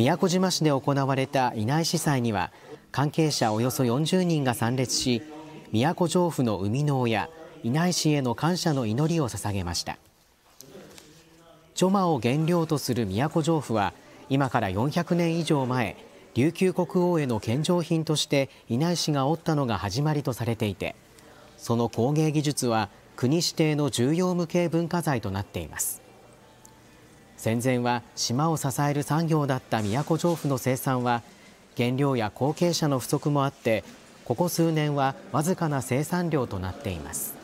宮古島市で行われた稲井司祭には関係者およそ40人が参列し宮古城府の生みの親稲井氏への感謝の祈りを捧げましたチョマを原料とする宮古城府は今から400年以上前琉球国王への献上品として稲井氏が織ったのが始まりとされていてその工芸技術は国指定の重要無形文化財となっています戦前は島を支える産業だった都城府の生産は原料や後継者の不足もあってここ数年はわずかな生産量となっています